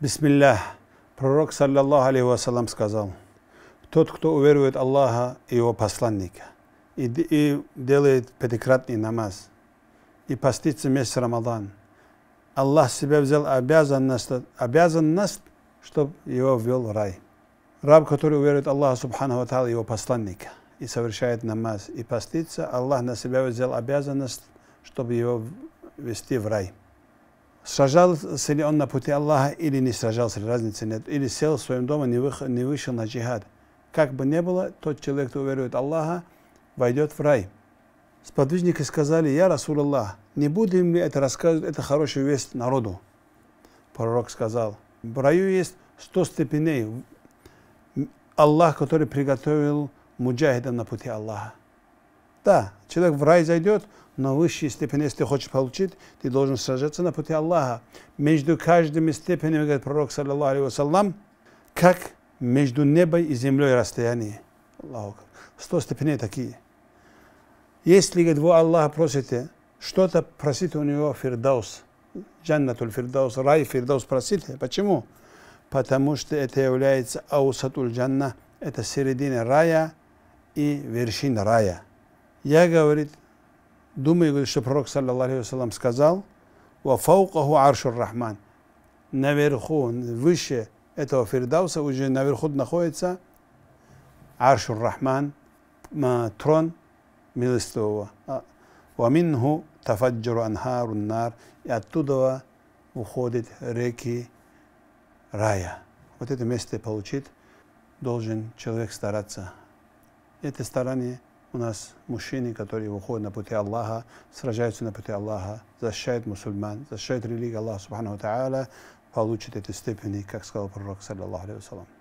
Бисмиллах. Пророк, саллиллаху алейхи вассалам, сказал, тот, кто уверует Аллаха и его посланника, и, и делает пятикратный намаз, и постится месяц Рамадан, Аллах себя взял обязанность, обязанность чтобы его ввел в рай. Раб, который уверует Аллаха, субхану ва его посланника, и совершает намаз, и постится, Аллах на себя взял обязанность, чтобы его ввести в рай сражался ли он на пути Аллаха или не сражался, разницы нет, или сел в своем доме, не, вых, не вышел на джихад. Как бы ни было, тот человек, кто верует Аллаха, войдет в рай. Сподвижники сказали, «Я, Аллах, не будем ли это рассказывать, это хорошая весть народу?» Пророк сказал, «В раю есть сто степеней. Аллах, который приготовил муджахида на пути Аллаха». Да, человек в рай зайдет, на в высшей степени, если ты хочешь получить, ты должен сражаться на пути Аллаха. Между каждыми степенями, говорит пророк, саллаллаху алейхи как между небом и землей расстояние. Аллаху. Сто степеней такие. Если, говорит, вы Аллаха просите, что-то просите у него фирдаус, джаннатуль фирдаус, рай фирдаус просите. Почему? Потому что это является аусатуль джанна, это середина рая и вершина рая. Я, говорит, Думаю, что пророк, саллаллаху алейхи сказал, «Ва фаукаху аршур рахман». Наверху, выше этого фирдауса, уже наверху находится аршур рахман, трон милостивого. А, «Ваминху тафаджуру анхару нар». И оттуда уходят реки рая. Вот это место получит должен человек стараться. Это старание – у нас мужчины, которые выходят на пути Аллаха, сражаются на пути Аллаха, защищают мусульман, защищают религию Аллаха, Субхану Тааля, получат эти степени, как сказал пророк, саллиллаху алейхи